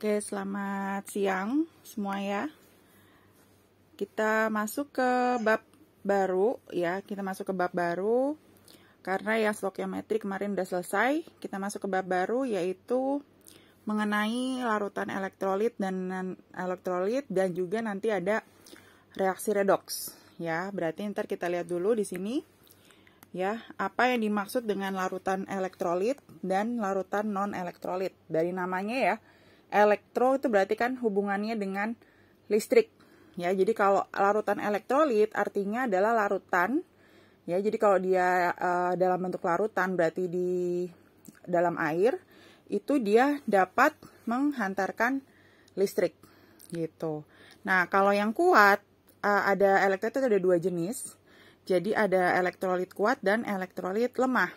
Oke, selamat siang semua ya. Kita masuk ke bab baru ya, kita masuk ke bab baru. Karena yang stokiometri kemarin udah selesai, kita masuk ke bab baru yaitu mengenai larutan elektrolit dan elektrolit dan juga nanti ada reaksi redoks ya. Berarti ntar kita lihat dulu di sini ya apa yang dimaksud dengan larutan elektrolit dan larutan non elektrolit dari namanya ya elektro itu berarti kan hubungannya dengan listrik ya jadi kalau larutan elektrolit artinya adalah larutan ya jadi kalau dia uh, dalam bentuk larutan berarti di dalam air itu dia dapat menghantarkan listrik gitu nah kalau yang kuat uh, ada elektrolit itu ada dua jenis jadi ada elektrolit kuat dan elektrolit lemah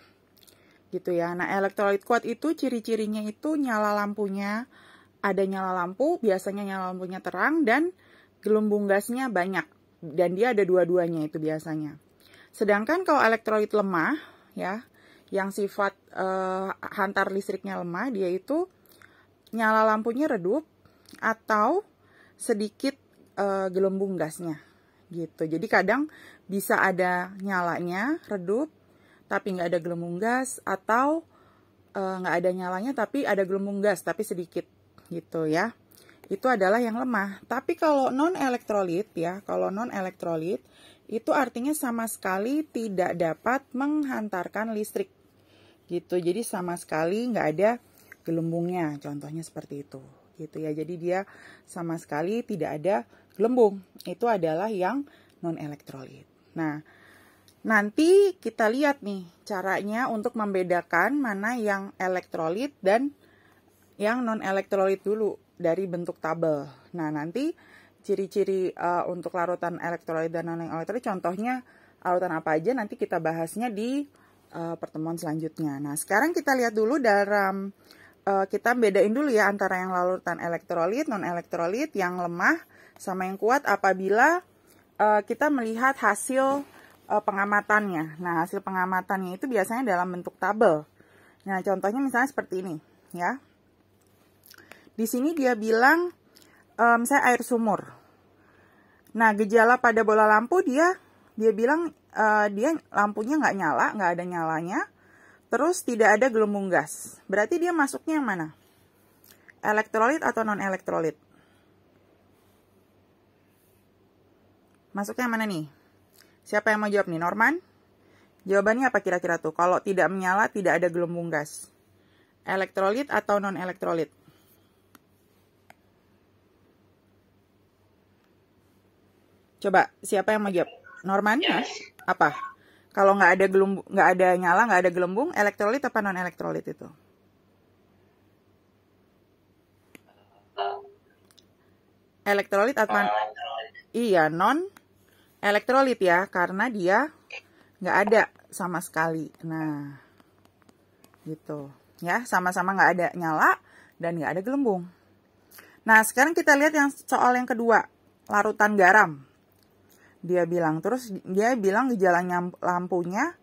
gitu ya nah elektrolit kuat itu ciri-cirinya itu nyala lampunya ada nyala lampu, biasanya nyala lampunya terang dan gelembung gasnya banyak dan dia ada dua-duanya itu biasanya. Sedangkan kalau elektrolit lemah ya, yang sifat e, hantar listriknya lemah, dia itu nyala lampunya redup atau sedikit e, eh, gelembung gasnya gitu. Jadi kadang bisa ada nyalanya redup tapi nggak ada gelembung gas atau eh, nggak e, ada nyalanya tapi ada gelembung gas tapi sedikit gitu ya. Itu adalah yang lemah. Tapi kalau non elektrolit ya, kalau non elektrolit itu artinya sama sekali tidak dapat menghantarkan listrik. Gitu. Jadi sama sekali nggak ada gelembungnya. Contohnya seperti itu. Gitu ya. Jadi dia sama sekali tidak ada gelembung. Itu adalah yang non elektrolit. Nah, nanti kita lihat nih caranya untuk membedakan mana yang elektrolit dan yang non elektrolit dulu dari bentuk tabel. Nah, nanti ciri-ciri uh, untuk larutan elektrolit dan non elektrolit contohnya larutan apa aja nanti kita bahasnya di uh, pertemuan selanjutnya. Nah, sekarang kita lihat dulu dalam uh, kita bedain dulu ya antara yang larutan elektrolit, non elektrolit, yang lemah sama yang kuat apabila uh, kita melihat hasil uh, pengamatannya. Nah, hasil pengamatannya itu biasanya dalam bentuk tabel. Nah, contohnya misalnya seperti ini, ya. Di sini dia bilang, um, saya air sumur. Nah, gejala pada bola lampu dia, dia bilang uh, dia lampunya nggak nyala, nggak ada nyalanya. Terus tidak ada gelembung gas. Berarti dia masuknya yang mana? Elektrolit atau non-elektrolit? Masuknya yang mana nih? Siapa yang mau jawab nih? Norman? Jawabannya apa kira-kira tuh? Kalau tidak menyala, tidak ada gelembung gas. Elektrolit atau non-elektrolit? Coba siapa yang mau jawab? Norman ya. Apa? Kalau nggak ada gelembung, nggak ada nyala, nggak ada gelembung, elektrolit apa non elektrolit itu? Elektrolit apa? iya non elektrolit iya, ya karena dia nggak ada sama sekali. Nah, gitu ya sama-sama nggak ada nyala dan nggak ada gelembung. Nah sekarang kita lihat yang soal yang kedua larutan garam dia bilang terus dia bilang gejala lampunya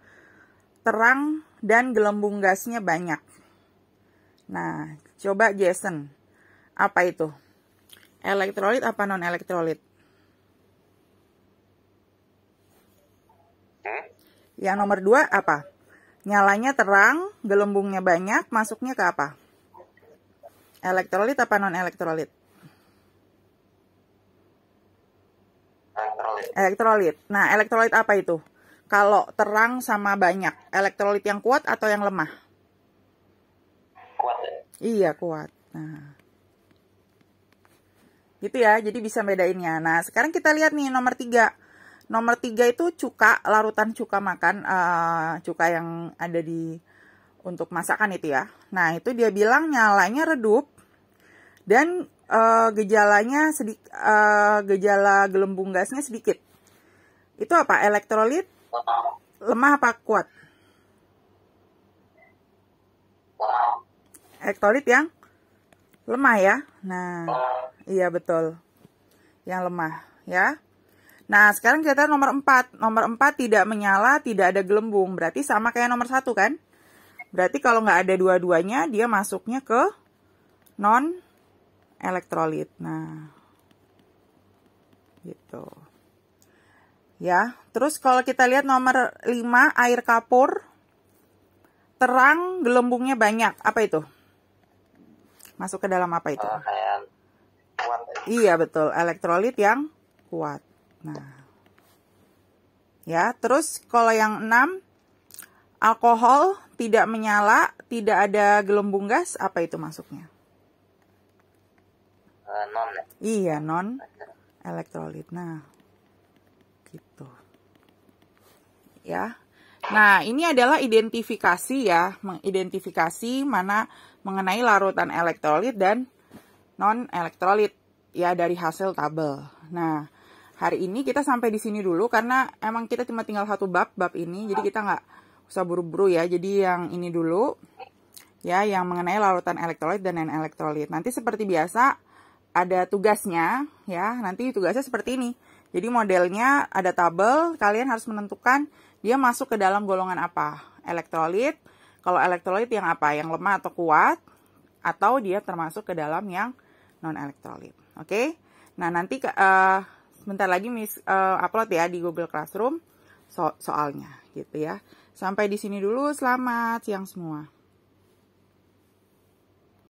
terang dan gelembung gasnya banyak nah coba Jason apa itu elektrolit apa non elektrolit yang nomor dua apa nyalanya terang gelembungnya banyak masuknya ke apa elektrolit apa non elektrolit elektrolit. Elektrolit. Nah, elektrolit apa itu? Kalau terang sama banyak, elektrolit yang kuat atau yang lemah? Kuat. Iya, kuat. Nah. Gitu ya, jadi bisa bedainnya. Nah, sekarang kita lihat nih nomor tiga. Nomor tiga itu cuka, larutan cuka makan, uh, cuka yang ada di untuk masakan itu ya. Nah, itu dia bilang nyalanya redup dan uh, gejalanya sedikit uh, eh, gejala gelembung gasnya sedikit. Itu apa? Elektrolit? Lemah apa kuat? Elektrolit yang lemah ya. Nah, iya betul. Yang lemah ya. Nah, sekarang kita nomor 4. Nomor 4 tidak menyala, tidak ada gelembung. Berarti sama kayak nomor satu kan? Berarti kalau nggak ada dua-duanya, dia masuknya ke non elektrolit. Nah, gitu. Ya, terus kalau kita lihat nomor 5 air kapur terang gelembungnya banyak. Apa itu? Masuk ke dalam apa itu? Uh, Iya, betul. Elektrolit yang kuat. Nah. Ya, terus kalau yang 6 alkohol tidak menyala, tidak ada gelembung gas, apa itu masuknya? Eh, non ya? Iya non elektrolit. Nah gitu ya. Nah ini adalah identifikasi ya, mengidentifikasi mana mengenai larutan elektrolit dan non elektrolit ya dari hasil tabel. Nah hari ini kita sampai di sini dulu karena emang kita cuma tinggal satu bab bab ini jadi kita nggak usah buru-buru ya. Jadi yang ini dulu ya yang mengenai larutan elektrolit dan non elektrolit. Nanti seperti biasa ada tugasnya ya. Nanti tugasnya seperti ini. Jadi modelnya ada tabel, kalian harus menentukan dia masuk ke dalam golongan apa. Elektrolit, kalau elektrolit yang apa? Yang lemah atau kuat atau dia termasuk ke dalam yang non elektrolit. Oke. Okay? Nah, nanti uh, sebentar lagi mis uh, eh, upload ya di Google Classroom so soalnya gitu ya. Sampai di sini dulu, selamat siang semua.